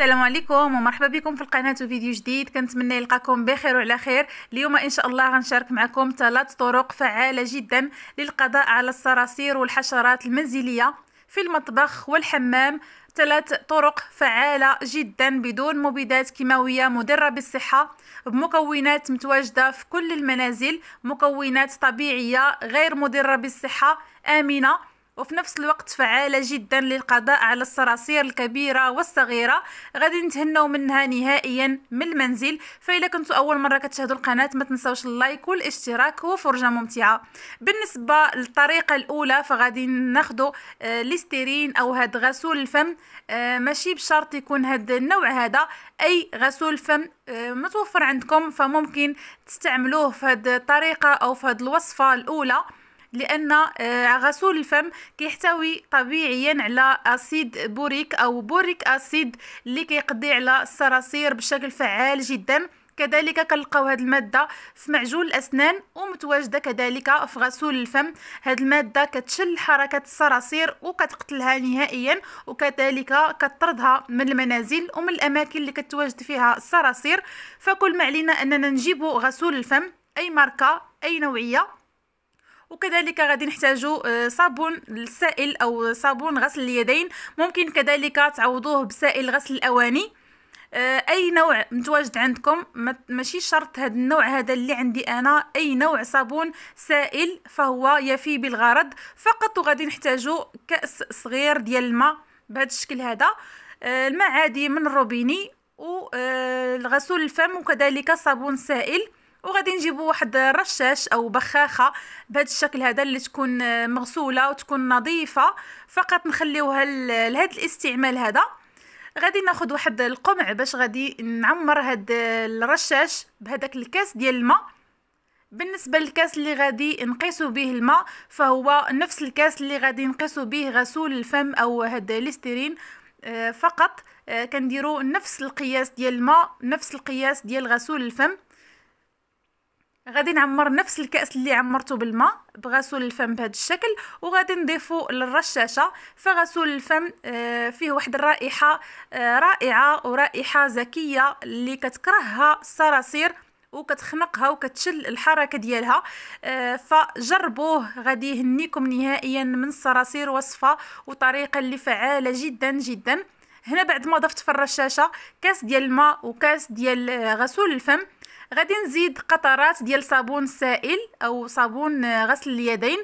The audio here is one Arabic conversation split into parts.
السلام عليكم ومرحبا بكم في القناه وفيديو جديد كنتمنى يلقاكم بخير وعلى خير اليوم ان شاء الله غنشارك معكم ثلاث طرق فعاله جدا للقضاء على الصراصير والحشرات المنزليه في المطبخ والحمام ثلاث طرق فعالة جدا بدون مبيدات كيماوية مضرة بالصحة بمكونات متواجدة في كل المنازل مكونات طبيعية غير مضرة بالصحة آمنة وفي نفس الوقت فعالة جدا للقضاء على الصراصير الكبيرة والصغيرة غادي نتهناو منها نهائيا من المنزل فإذا كنتو أول مرة كتشاهدوا القناة ما تنساوش اللايك والاشتراك وفرجة ممتعة بالنسبة للطريقة الأولى فغادي ناخدو ليسترين آه، ليستيرين أو هاد غسول الفم آه، ماشي بشرط يكون هاد النوع هذا أي غسول فم آه، متوفر عندكم فممكن تستعملوه في هاد الطريقة أو في هاد الوصفة الأولى لان آه، غسول الفم كيحتوي طبيعيا على اسيد بوريك او بوريك اسيد اللي كيقضي على الصراصير بشكل فعال جدا كذلك كنلقاو هذه الماده في معجون الاسنان ومتواجده كذلك في غسول الفم هذه الماده كتشل حركه الصراصير وكتقتلها نهائيا وكذلك كطردها من المنازل ومن الاماكن اللي كتواجد فيها الصراصير فكل ما علينا اننا نجيبوا غسول الفم اي ماركه اي نوعيه وكذلك غادي نحتاجو آه، صابون السائل او صابون غسل اليدين ممكن كذلك تعوضوه بسائل غسل الاواني آه، اي نوع متواجد عندكم ماشي شرط هذا النوع هذا اللي عندي انا اي نوع صابون سائل فهو يفي بالغرض فقط وغادي نحتاجو كاس صغير ديال الماء بهذا الشكل هذا آه، الماء عادي من الروبيني وغسول الفم وكذلك صابون سائل وغادي نجيبوا واحد الرشاش او بخاخه بهذا الشكل هذا اللي تكون مغسوله وتكون نظيفه فقط نخليوها لهذا الاستعمال هذا غادي ناخذ واحد القمع باش غادي نعمر هاد الرشاش بهذاك الكاس ديال الماء بالنسبه للكاس اللي غادي نقيسو به الماء فهو نفس الكاس اللي غادي نقيسو به غسول الفم او هاد ليسترين آه، فقط آه، كنديرو نفس القياس ديال الماء نفس القياس ديال غسول الفم غادي نعمر نفس الكاس اللي عمرته بالماء بغسول الفم بهذا الشكل وغادي نضيفه للرشاشه فغسول الفم آه، فيه واحد الرائحه آه، رائعه ورائحه زكيه اللي كتكرهها الصراصير وكتخنقها وكتشل الحركه ديالها آه، فجربوه غادي يهنيكم نهائيا من الصراصير وصفه وطريقه اللي فعاله جدا جدا هنا بعد ما ضفت في الرشاشه كاس ديال الماء وكاس ديال غسول الفم غادي نزيد قطرات ديال صابون سائل او صابون آه، غسل اليدين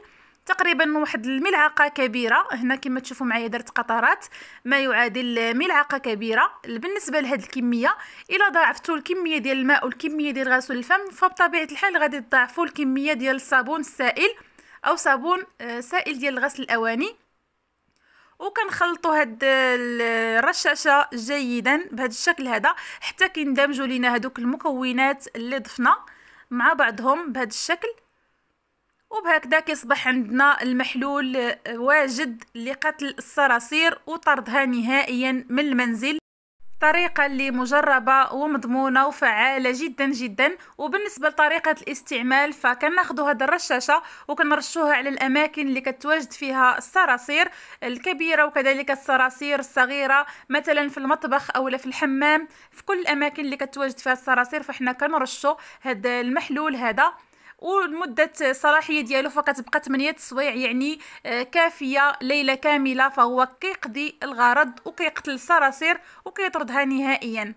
تقريبا واحد الملعقه كبيره هنا كما تشوفوا معايا درت قطرات ما يعادل آه، ملعقه كبيره بالنسبه لهاد الكميه الا ضاعفتوا الكميه ديال الماء والكميه ديال غسول الفم فبطبيعه الحال غادي تضاعفوا الكميه ديال الصابون السائل او صابون آه، سائل ديال غسل الاواني وكنخلطوا هاد الرشاشه جيدا بهذا الشكل هذا حتى كيندمجوا لينا هادوك المكونات اللي ضفنا مع بعضهم بهذا الشكل وبهكذا كيصبح عندنا المحلول واجد لقتل الصراصير وطردها نهائيا من المنزل طريقة اللي مجربة ومضمونة وفعالة جدا جدا وبالنسبة لطريقة الاستعمال فكناخدو هاد الرشاشة وكنرشوها على الأماكن اللي كتواجد فيها الصراصير الكبيرة وكذلك الصراصير الصغيرة مثلا في المطبخ أو في الحمام في كل الأماكن اللي كتواجد فيها الصراصير فحنا كنرشو هاد المحلول هذا ومده الصلاحيه ديالو فقط بقى 8 سوايع يعني آه، كافيه ليله كامله فهو كيقضي الغرض وكيقتل الصراصير وكيطردها نهائيا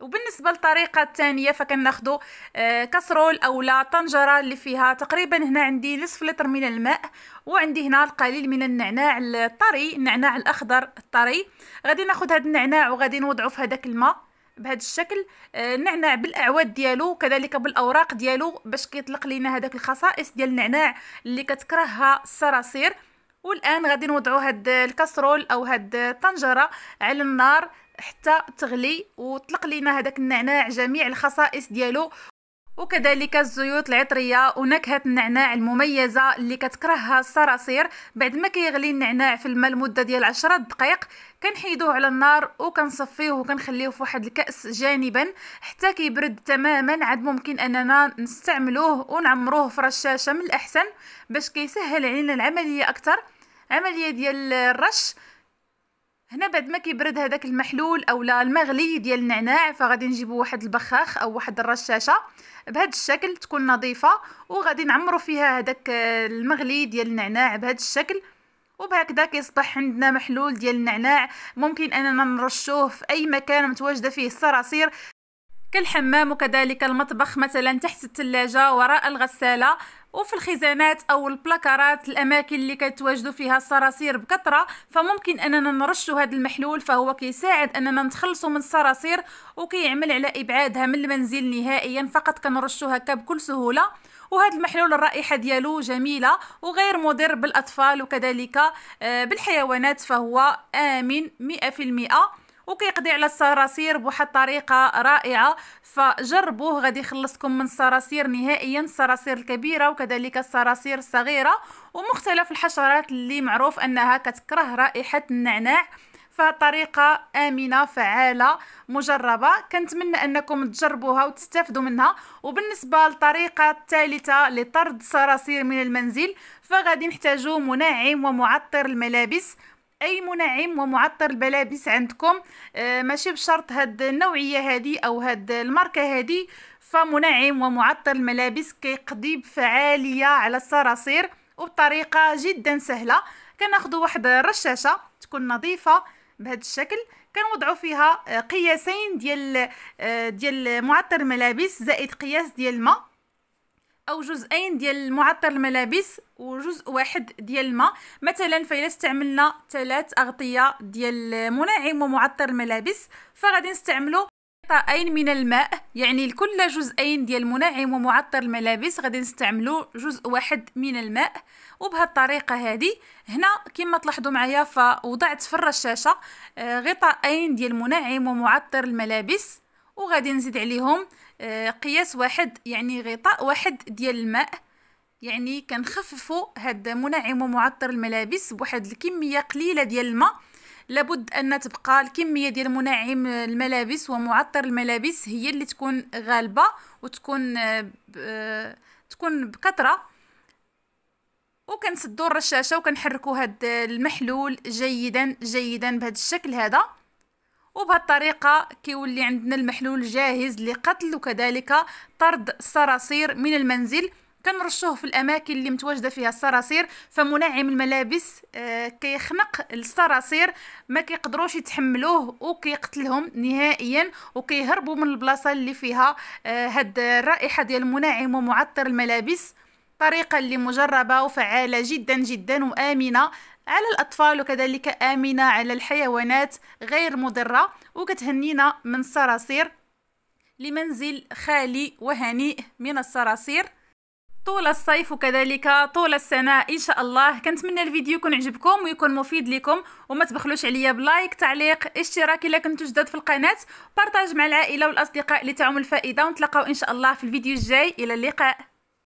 وبالنسبه للطريقه الثانيه فكناخذوا آه، كسرول اولا طنجره اللي فيها تقريبا هنا عندي نصف لتر من الماء وعندي هنا القليل من النعناع الطري النعناع الاخضر الطري غادي ناخذ هذا النعناع وغادي نوضعه في هذاك الماء بهذا الشكل آه، نعناع بالاعواد ديالو كذلك بالاوراق ديالو باش كيطلق لينا هذاك الخصائص ديال النعناع اللي كتكرهها الصراصير والان غادي نوضعو هاد الكاسرول او هاد الطنجره على النار حتى تغلي وطلق لينا هذاك النعناع جميع الخصائص ديالو وكذلك الزيوت العطرية ونكهة النعناع المميزة اللي كتكرهها الصراصير بعد ما كيغلي النعناع في الماء لمدة ديال عشرة دقائق كنحيدوه على النار وكنصفيه وكنخليه في واحد الكأس جانبا حتى كيبرد تماما عاد ممكن اننا نستعملوه ونعمروه في رشاشة من الاحسن باش كيسهل علينا العملية اكثر عملية ديال الرش هنا بعد ما كيبرد هذاك المحلول اولا المغلي ديال النعناع فغادي نجيبو واحد البخاخ او واحد الرشاشه بهذا الشكل تكون نظيفه وغادي نعمرو فيها هذاك آه، المغلي ديال النعناع بهذا الشكل وبهكذا كيصبح عندنا محلول ديال النعناع ممكن اننا نرشوه في اي مكان متواجده فيه الصراصير كالحمام وكذلك المطبخ مثلا تحت الثلاجة وراء الغسالة وفي الخزانات او البلاكارات الاماكن اللي كتواجدوا فيها الصراصير بكثره فممكن اننا نرشوا هذا المحلول فهو كيساعد اننا نتخلصوا من الصراصير وكيعمل على ابعادها من المنزل نهائيا فقط كنرشوا هكا بكل سهوله وهذا المحلول الرائحه ديالو جميله وغير مضر بالاطفال وكذلك آه، بالحيوانات فهو امن مئة المئة وكيقضي على الصراصير بواحد الطريقه رائعه فجربوه غادي يخلصكم من الصراصير نهائيا الصراصير الكبيره وكذلك الصراصير الصغيره ومختلف الحشرات اللي معروف انها كتكره رائحه النعناع فطريقة آمنة فعالة مجربة كنتمنى أنكم تجربوها وتستافدوا منها وبالنسبة للطريقة الثالثة لطرد الصراصير من المنزل فغادي نحتاجو منعم ومعطر الملابس اي منعم ومعطر البلابس عندكم آه، ماشي بشرط هاد النوعيه هادي او هاد الماركه هادي فمنعم ومعطر الملابس كيقضي بفعاليه على الصراصير وبطريقه جدا سهله كناخذوا واحد الرشاشه تكون نظيفه بهذا الشكل كنوضعوا فيها آه، قياسين ديال آه، ديال معطر الملابس زائد قياس ديال الماء او جزئين ديال معطر الملابس وجزء واحد ديال الماء مثلا فإلا استعملنا ثلاث اغطيه ديال مناعم ومعطر الملابس فغادي نستعملو قطعين من الماء يعني لكل جزئين ديال مناعم ومعطر الملابس غادي نستعملو جزء واحد من الماء وبهذه الطريقه هذه هنا كما تلاحظوا معايا فوضعت في الرشاشه آه، غطاءين ديال مناعم ومعطر الملابس وغادي نزيد عليهم آه، قياس واحد يعني غطاء واحد ديال الماء يعني كنخففوا هاد منعم ومعطر الملابس بواحد الكميه قليله ديال الماء لابد ان تبقى الكميه ديال منعم الملابس ومعطر الملابس هي اللي تكون غالبه وتكون آه، تكون بكثره وكنسدوا الرشاشه وكنحركوا هاد المحلول جيدا جيدا بهذا الشكل هذا وبهالطريقة الطريقة كيولي عندنا المحلول جاهز لقتل وكذلك طرد الصراصير من المنزل كنرشوه في الاماكن اللي متواجده فيها الصراصير فمنعم الملابس آه، كيخنق الصراصير ما كيقدروش يتحملوه وكيقتلهم نهائيا وكيهربوا من البلاصه اللي فيها آه، هاد الرائحه ديال منعم ومعطر الملابس طريقة اللي مجربة وفعالة جدا جدا وآمنة على الأطفال وكذلك آمنة على الحيوانات غير مضرة وكتهنينا من الصراصير لمنزل خالي وهنيء من الصراصير طول الصيف وكذلك طول السنة إن شاء الله كنتمنى الفيديو يكون عجبكم ويكون مفيد لكم وما تبخلوش عليا بلايك تعليق اشتراك إلا كنتو جداد في القناة بارتاج مع العائلة والأصدقاء لتعم الفائدة ونتلقاو إن شاء الله في الفيديو الجاي إلى اللقاء